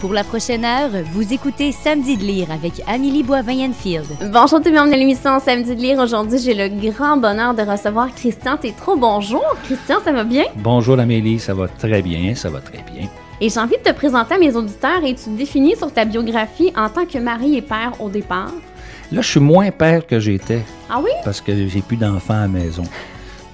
Pour la prochaine heure, vous écoutez Samedi de lire avec Amélie Boivin-Enfield. Bonjour tout le monde l'émission Samedi de lire. Aujourd'hui, j'ai le grand bonheur de recevoir Christian trop Bonjour Christian, ça va bien? Bonjour Amélie, ça va très bien, ça va très bien. Et j'ai envie de te présenter à mes auditeurs et tu te définis sur ta biographie en tant que mari et père au départ. Là, je suis moins père que j'étais. Ah oui? Parce que j'ai plus d'enfants à la maison.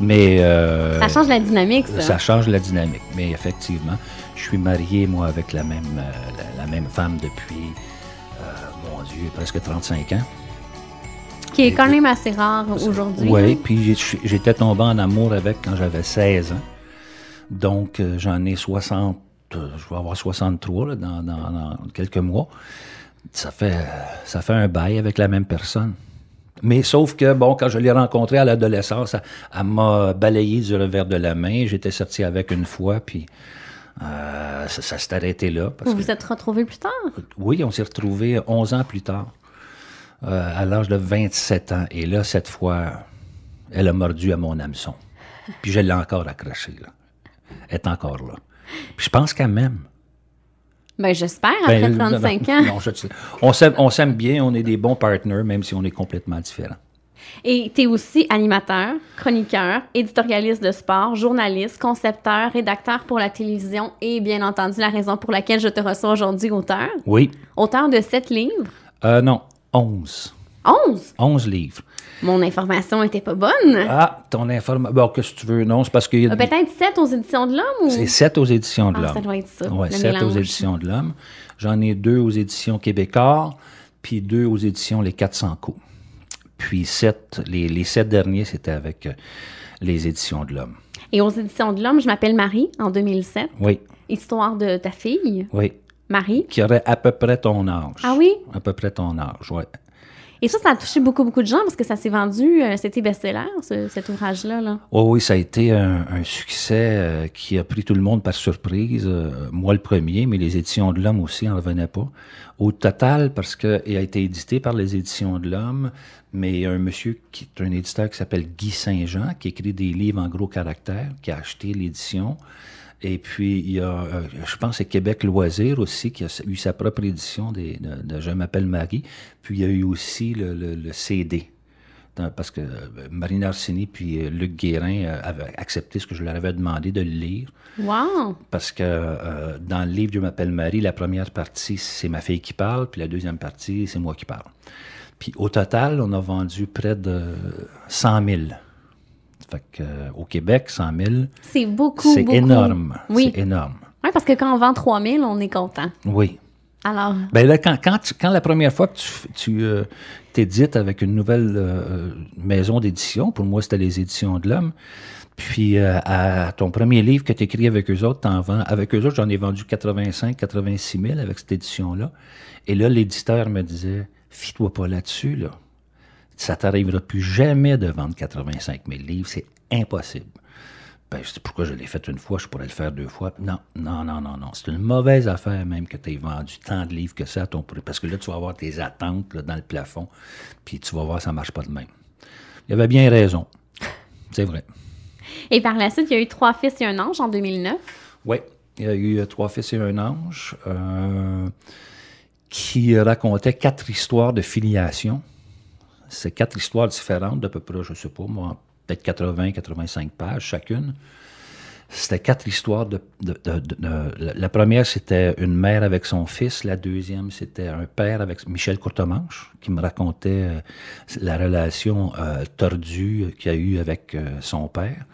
Mais euh, ça change la dynamique, ça. Ça change la dynamique, mais effectivement, je suis marié moi avec la même euh, la, même femme depuis euh, mon Dieu presque 35 ans. Qui est quand même assez rare aujourd'hui. Oui, hein. puis j'étais tombé en amour avec quand j'avais 16 ans. Donc euh, j'en ai 60, je vais avoir 63 là, dans, dans quelques mois. Ça fait ça fait un bail avec la même personne. Mais sauf que, bon, quand je l'ai rencontrée à l'adolescence, elle, m'a balayé du revers de la main. J'étais sorti avec une fois, puis euh, ça, s'est arrêté là. vous vous êtes retrouvés plus tard? Oui, on s'est retrouvé 11 ans plus tard, euh, à l'âge de 27 ans. Et là, cette fois, elle a mordu à mon hameçon. Puis je l'ai encore accroché, là. Elle est encore là. Puis je pense qu'elle même. Ben, j'espère, après 35 ben, ans. on, s'aime, on s'aime bien, on est des bons partenaires, même si on est complètement différents. Et tu es aussi animateur, chroniqueur, éditorialiste de sport, journaliste, concepteur, rédacteur pour la télévision et bien entendu la raison pour laquelle je te reçois aujourd'hui, auteur. Oui. Auteur de sept livres. Euh, non, 11. 11? 11 livres. Mon information était pas bonne. Ah, ton information. Bon, que tu veux, non, c'est parce qu'il y a. Ah, peut-être 7 aux Éditions de l'Homme ou. C'est 7 aux Éditions de ah, l'Homme. Ça doit être ça. Oui, 7 aux Éditions de l'Homme. J'en ai deux aux Éditions Québécois, puis deux aux Éditions Les 400 coups. Puis 7, les, les 7 derniers, c'était avec euh, les Éditions de l'Homme. Et aux Éditions de l'Homme, je m'appelle Marie en 2007. Oui. Histoire de ta fille. Oui. Marie. Qui aurait à peu près ton âge. Ah oui? À peu près ton âge, oui. Et ça, ça a touché beaucoup, beaucoup de gens parce que ça s'est vendu, euh, c'était best-seller, cet ouvrage-là. Là. Oh, oui, ça a été un, succès euh, qui a pris tout le monde par surprise. Euh, moi le premier, mais les Éditions de l'Homme aussi n'en revenaient pas. Au total, parce qu'il a été édité par les Éditions de l'Homme, mais un monsieur qui est un éditeur qui s'appelle Guy Saint-Jean, qui écrit des livres en gros caractères qui a acheté l'édition. Et puis, il y a, euh, je pense, c'est Québec Loisirs aussi qui a eu sa propre édition de, Je m'appelle Marie. Puis, il y a eu aussi le, CD. parce que euh, Marine Arsini puis euh, Luc Guérin avaient accepté ce que je leur avais demandé de lire. Wow! Parce que dans le livre Je m'appelle Marie, la première partie, c'est ma fille qui parle, puis la deuxième partie, c'est moi qui parle. Puis au total, on a vendu près de 100 000 fait que, euh, au Québec, 100 000. C'est beaucoup. C'est énorme. Oui. C'est énorme. Oui, parce que quand on vend 3 000, on est content. Oui. Alors. Ben là, quand, quand, la première fois que tu, euh, t'édites avec une nouvelle euh, maison d'édition, pour moi, c'était les Éditions de l'Homme, puis à ton premier livre que tu écris avec eux autres, t'en vends. Avec eux autres, j'en ai vendu 85, 86 000 avec cette édition-là. Et là, l'éditeur me disait, fie-toi pas là-dessus, là ça t'arrivera plus jamais de vendre 85 000 livres, c'est impossible. Ben, je pourquoi je l'ai fait une fois, je pourrais le faire deux fois. Non, non, non, non, non. C'est une mauvaise affaire même que tu aies vendu tant de livres que ça à ton prix. Parce que là, tu vas avoir tes attentes dans le plafond, puis tu vas voir, ça ne marche pas de même. Il avait bien raison. C'est vrai. Et par la suite, il y a eu trois fils et un ange en 2009. Oui, il y a eu euh, trois fils et un ange euh, qui racontait quatre histoires de filiation c'est quatre histoires différentes d'à peu près, je sais pas, moi, peut-être 80, 85 pages chacune. C'était quatre histoires de, la première, c'était une mère avec son fils. La deuxième, c'était un père avec Michel Courtemanche, qui me racontait euh, la relation euh, tordue qu'il a eu avec euh, son père.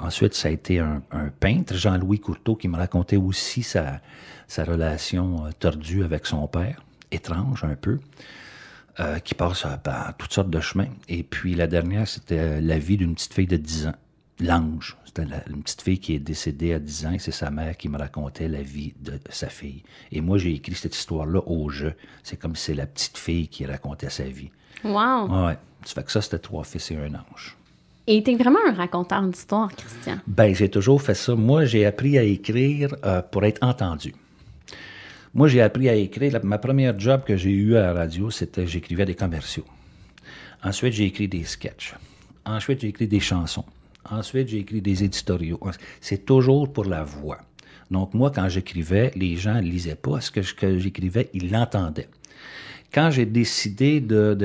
ensuite, ça a été un, peintre, Jean-Louis Courteau, qui me racontait aussi sa relation tordue avec son père. Étrange, un peu. Euh, qui passe euh, par toutes sortes de chemins. Et puis la dernière, c'était euh, la vie d'une petite fille de 10 ans, l'ange. C'était une petite fille qui est décédée à 10 ans c'est sa mère qui me racontait la vie de sa fille. Et moi, j'ai écrit cette histoire-là au jeu. C'est comme si c'est la petite fille qui racontait sa vie. Wow! Ouais. Ça fait que ça, c'était trois fils et un ange. Et tu vraiment un raconteur d'histoire, Christian. Ben, j'ai toujours fait ça. Moi, j'ai appris à écrire pour être entendu. Moi, j'ai appris à écrire. ma première job que j'ai eue à la radio, c'était j'écrivais des commerciaux. Ensuite, j'ai écrit des sketchs. Ensuite, j'ai écrit des chansons. Ensuite, j'ai écrit des éditoriaux. C'est toujours pour la voix. Donc, moi, quand j'écrivais, les gens ne lisaient pas ce que j'écrivais, ils l'entendaient quand j'ai décidé de,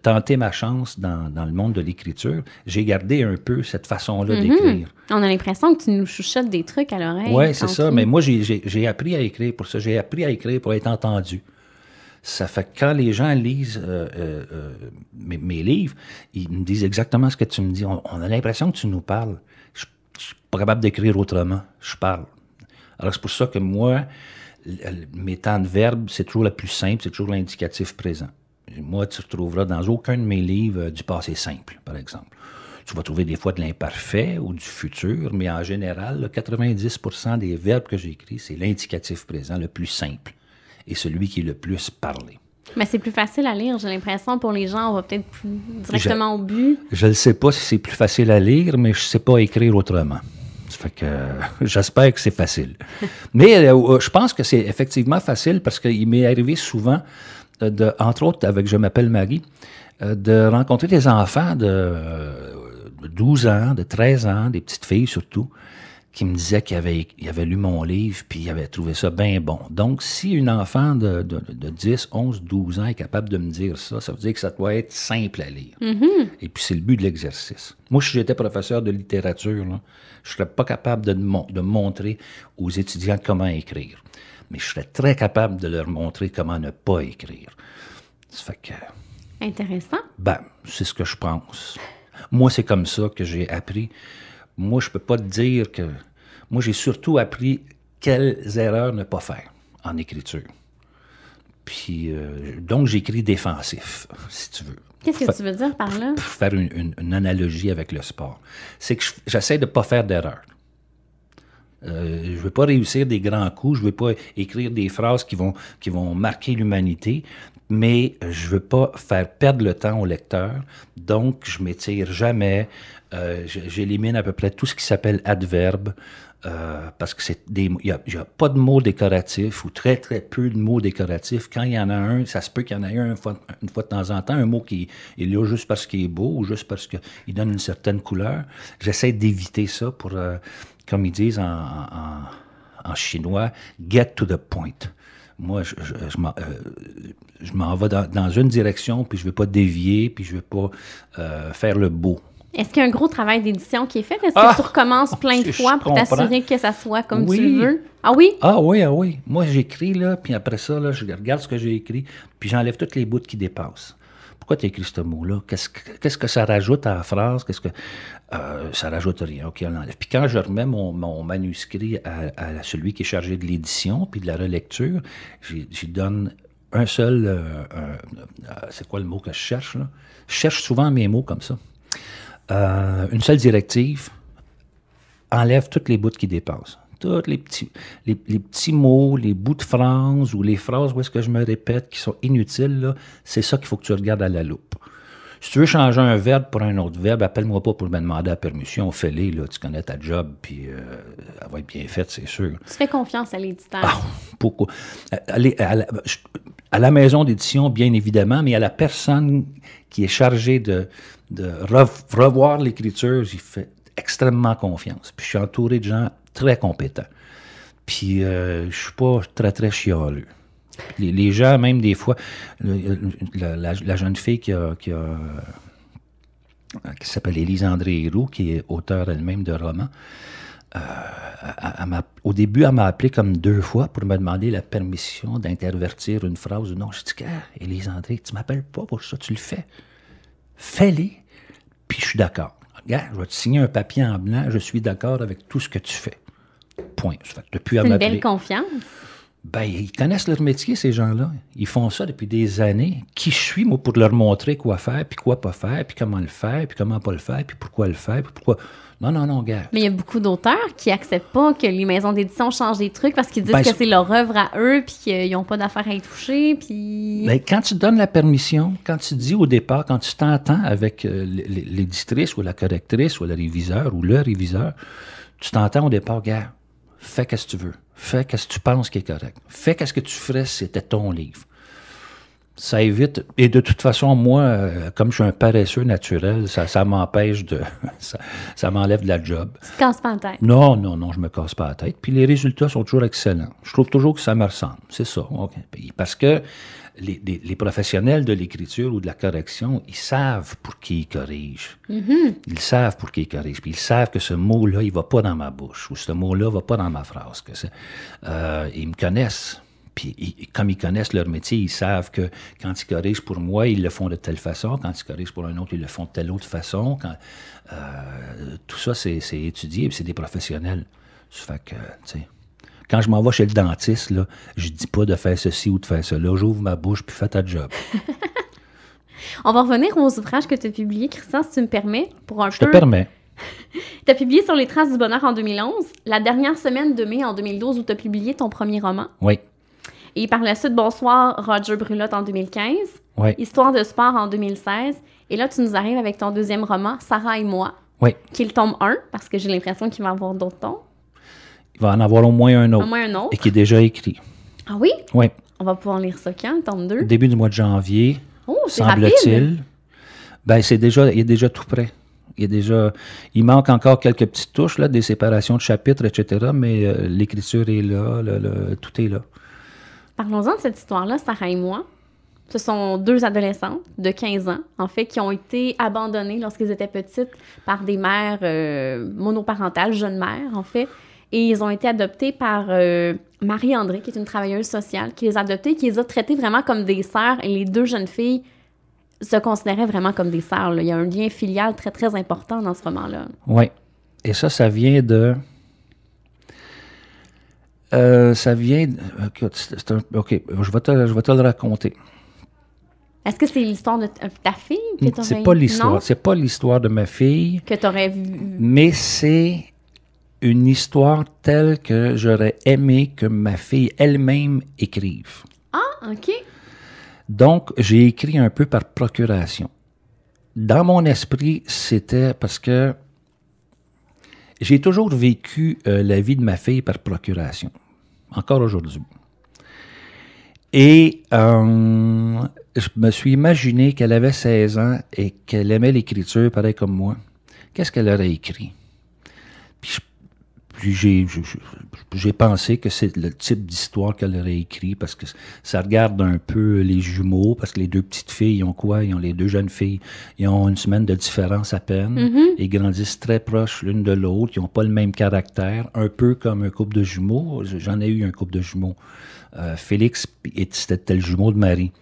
tenter ma chance dans, le monde de l'écriture, j'ai gardé un peu cette façon-là mhm. d'écrire. On a l'impression que tu nous chuchotes des trucs à l'oreille. Oui, c'est ça. Mais moi, j'ai appris à écrire pour ça. J'ai appris à écrire pour être entendu. Ça fait que quand les gens lisent euh, euh, euh, mes, livres, ils me disent exactement ce que tu me dis. On, a l'impression que tu nous parles. Je, je suis pas capable d'écrire autrement. Je parle. Alors, c'est pour ça que moi, mes temps de verbe, c'est toujours la plus simple, c'est toujours l'indicatif présent. Moi, tu retrouveras dans aucun de mes livres euh, du passé simple, par exemple. Tu vas trouver des fois de l'imparfait ou du futur, mais en général, 90 des verbes que j'écris, c'est l'indicatif présent, le plus simple, et celui qui est le plus parlé. Mais c'est plus facile à lire, j'ai l'impression. Pour les gens, on va peut-être plus directement au but. Je ne sais pas si c'est plus facile à lire, mais je ne sais pas écrire autrement. j'espère que c'est facile. Mais euh, euh, je pense que c'est effectivement facile parce qu'il m'est arrivé souvent, euh, de, entre autres avec Je m'appelle Marie, de rencontrer des enfants de 12 ans, de 13 ans, des petites filles surtout, qui me disait qu'il avait, avait lu mon livre, puis il avait trouvé ça bien bon. Donc, si une enfant de, 10, 11, 12 ans est capable de me dire ça, ça veut dire que ça doit être simple à lire. Mm-hmm. Et puis, c'est le but de l'exercice. Moi, si j'étais professeur de littérature, je serais pas capable de, de montrer aux étudiants comment écrire. Mais je serais très capable de leur montrer comment ne pas écrire. Ça fait que... Intéressant. Ben, c'est ce que je pense. Moi, c'est comme ça que j'ai appris moi, je ne peux pas te dire que. Moi, j'ai surtout appris quelles erreurs ne pas faire en écriture. Puis, euh, donc, j'écris défensif, si tu veux. Qu'est-ce que tu veux dire par là? Pour faire une, analogie avec le sport. C'est que j'essaie de ne pas faire d'erreurs. Euh, je ne veux pas réussir des grands coups, je ne veux pas écrire des phrases qui vont, qui vont marquer l'humanité, mais je veux pas faire perdre le temps au lecteur, donc je m'étire jamais. Euh, j'élimine à peu près tout ce qui s'appelle adverbe. Euh, parce que c'est des, il n'y a, pas de mots décoratifs ou très très peu de mots décoratifs. Quand il y en a un, ça se peut qu'il y en ait un une fois, de temps en temps, un mot qui est là juste parce qu'il est beau ou juste parce qu'il donne une certaine couleur. J'essaie d'éviter ça pour, euh, comme ils disent en chinois, get to the point moi, je, je, euh, m'en vais dans, une direction, puis je ne vais pas dévier, puis je ne vais pas euh, faire le beau. Est-ce qu'il y a un gros travail d'édition qui est fait? Est-ce que ah! tu recommences plein de fois pour t'assurer que ça soit comme tu veux? Ah oui? Ah oui, ah oui. Moi, j'écris, là, puis après ça, je regarde ce que j'ai écrit, puis j'enlève toutes les bouts qui dépassent pourquoi tu écrit ce mot-là? Qu'est-ce que, quest que ça rajoute à la phrase? Qu'est-ce que... Euh, ça rajoute rien. OK, on l'enlève. Puis quand je remets mon, manuscrit à, celui qui est chargé de l'édition puis de la relecture, j'y donne un seul... Euh, euh, c'est quoi le mot que je cherche? Je cherche souvent mes mots comme ça. une seule directive, enlève toutes les bouts qui dépassent tous les petits, les, mots, les bouts de phrases ou les phrases où est-ce que je me répète qui sont inutiles, c'est ça qu'il faut que tu regardes à la loupe. Si tu veux changer un verbe pour un autre verbe, appelle-moi pas pour me demander la permission. Fais-les, là. Tu connais ta job, puis euh, elle va être bien faite, c'est sûr. Tu fais confiance à l'éditeur. Ah, pourquoi? à, la, maison d'édition, bien évidemment, mais à la personne qui est chargée de, revoir l'écriture, j'y fais extrêmement confiance. Puis je suis entouré de gens très compétent. Puis je euh, je suis pas très, très chialeux. Les, gens, même des fois, la, jeune fille qui, a, euh, qui, s'appelle Élise André Héroux, qui est auteure elle-même de romans, euh, au début, elle m'a appelé comme deux fois pour me demander la permission d'intervertir une phrase ou non. je dis ah, Élise André, tu m'appelles pas pour ça, tu le fais. Fais-les, puis je suis d'accord. Regarde, je vais te signer un papier en blanc, je suis d'accord avec tout ce que tu fais. Point. Depuis C'est une belle confiance. Ben, ils connaissent leur métier, ces gens-là. Ils font ça depuis des années. Qui je suis, moi, pour leur montrer quoi faire, puis quoi pas faire, puis comment le faire, puis comment pas le faire, puis pourquoi le faire, puis pourquoi... Non, non, non, gars. Mais il y a beaucoup d'auteurs qui acceptent pas que les maisons d'édition changent des trucs parce qu'ils disent ben, que c'est leur œuvre à eux, puis qu'ils n'ont pas d'affaires à y toucher, puis... Ben, quand tu donnes la permission, quand tu dis au départ, quand tu t'entends avec euh, l'éditrice ou la correctrice ou le réviseur ou le réviseur, tu t'entends au départ, gars Fais qu'est-ce que tu veux. Fais qu'est-ce que tu penses qui est correct. Fais qu'est-ce que tu ferais si c'était ton livre. Ça évite. Et de toute façon, moi, euh, comme je suis un paresseux naturel, ça, m'empêche de. ça, m'enlève de la job. Tu te casses pas la tête. Non, non, non, je me casse pas la tête. Puis les résultats sont toujours excellents. Je trouve toujours que ça me ressemble. C'est ça. OK. Parce que les, professionnels de l'écriture ou de la correction, ils savent pour qui ils corrigent. Mm-hmm. Ils savent pour qui ils corrigent. Puis ils savent que ce mot-là, il va pas dans ma bouche ou ce mot-là va pas dans ma phrase. Que euh, ils me connaissent. Puis comme ils connaissent leur métier, ils savent que quand ils corrigent pour moi, ils le font de telle façon. Quand ils corrigent pour un autre, ils le font de telle autre façon. Euh, tout ça, c'est étudié, c'est des professionnels. Ça fait que, tu sais... Quand je m'en chez le dentiste, là, je dis pas de faire ceci ou de faire cela. J'ouvre ma bouche puis fais ta job. On va revenir aux ouvrages que tu as publiés, Christian, si tu me permets, pour un je peu. te permets. tu as publié Sur les traces du bonheur en 2011, la dernière semaine de mai en 2012 où tu as publié ton premier roman. Oui. Et par la suite, Bonsoir, Roger Brulotte en 2015. Oui. Histoire de sport en 2016. Et là, tu nous arrives avec ton deuxième roman, Sarah et moi. Oui. Qui est le tome 1, parce que j'ai l'impression qu'il va y avoir d'autres tomes. Il va en avoir au moins un autre. Et qui est déjà écrit. Ah oui? Oui. On va pouvoir lire ça quand, le de deux? Début du mois de janvier. Oh, Semble-t-il. Ben, c'est déjà, il est déjà tout prêt. Il, est déjà, il manque encore quelques petites touches, là, des séparations de chapitres, etc., mais euh, l'écriture est là, le, tout est là. Parlons-en de cette histoire-là, Sarah et moi. Ce sont deux adolescentes de 15 ans, en fait, qui ont été abandonnées lorsqu'elles étaient petites par des mères euh, monoparentales, jeunes mères, en fait. Et ils ont été adoptés par euh, Marie-André, qui est une travailleuse sociale, qui les a adoptés, qui les a traités vraiment comme des sœurs. Et les deux jeunes filles se considéraient vraiment comme des sœurs. Il y a un lien filial très, très important dans ce moment là Oui. Et ça, ça vient de... Euh, ça vient. OK, je vais, te, je vais te le raconter. Est-ce que c'est l'histoire de euh, ta fille que tu C'est pas l'histoire. C'est pas l'histoire de ma fille. Que tu aurais vu. Mais c'est une histoire telle que j'aurais aimé que ma fille elle-même écrive. Ah, OK. Donc, j'ai écrit un peu par procuration. Dans mon esprit, c'était parce que j'ai toujours vécu euh, la vie de ma fille par procuration, encore aujourd'hui. Et euh, je me suis imaginé qu'elle avait 16 ans et qu'elle aimait l'écriture pareil comme moi. Qu'est-ce qu'elle aurait écrit? puis j'ai pensé que c'est le type d'histoire qu'elle aurait écrit parce que ça regarde un peu les jumeaux, parce que les deux petites filles, ils ont quoi? Ils ont les deux jeunes filles, ils ont une semaine de différence à peine. Mm-hmm. Ils grandissent très proches l'une de l'autre, ils n'ont pas le même caractère, un peu comme un couple de jumeaux. J'en ai eu un couple de jumeaux. Euh, Félix, était le jumeau de Marie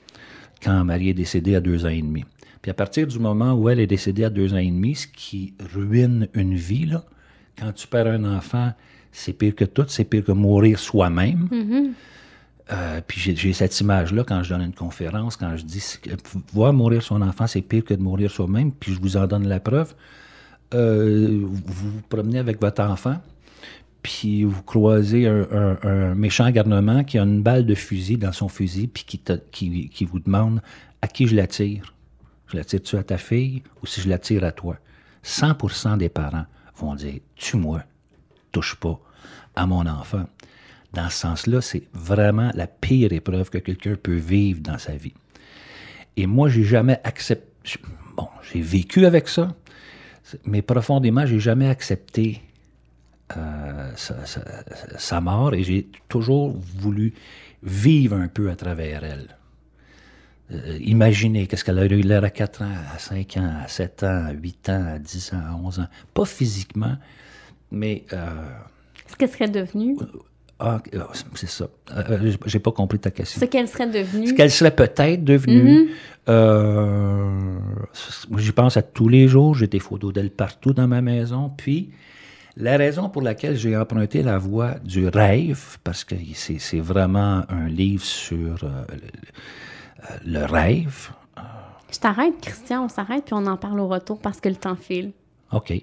quand Marie est décédée à deux ans et demi. Puis à partir du moment où elle est décédée à deux ans et demi, ce qui ruine une vie, là, quand tu perds un enfant, c'est pire que tout, c'est pire que mourir soi-même. Mm-hmm. Euh, puis j'ai cette image-là quand je donne une conférence, quand je dis que voir mourir son enfant, c'est pire que de mourir soi-même, puis je vous en donne la preuve. Euh, vous vous promenez avec votre enfant, puis vous croisez un, méchant garnement qui a une balle de fusil dans son fusil, puis qui, vous demande à qui je la tire. Je la tire-tu à ta fille ou si je la tire à toi? 100 des parents vont dire Tue-moi, touche pas à mon enfant. Dans ce sens-là, c'est vraiment la pire épreuve que quelqu'un peut vivre dans sa vie. Et moi, j'ai jamais accepté. Bon, j'ai vécu avec ça, mais profondément, j'ai jamais accepté euh, sa, mort et j'ai toujours voulu vivre un peu à travers elle. Imaginer euh, imaginez qu'est-ce qu'elle aurait eu l'air à 4 ans, à 5 ans, à 7 ans, à 8 ans, à 10 ans, à 11 ans. Pas physiquement, mais... Euh, ce qu'elle serait devenue. Ah, ah c'est ça. Euh, j'ai pas compris ta question. Ce qu'elle serait devenue. Ce qu'elle serait peut-être devenue. Mm-hmm. J'y pense à tous les jours. J'ai des photos d'elle partout dans ma maison. Puis, la raison pour laquelle j'ai emprunté la voie du rêve, parce que c'est vraiment un livre sur euh, le rêve. Je t'arrête, Christian, on s'arrête, puis on en parle au retour parce que le temps file. OK.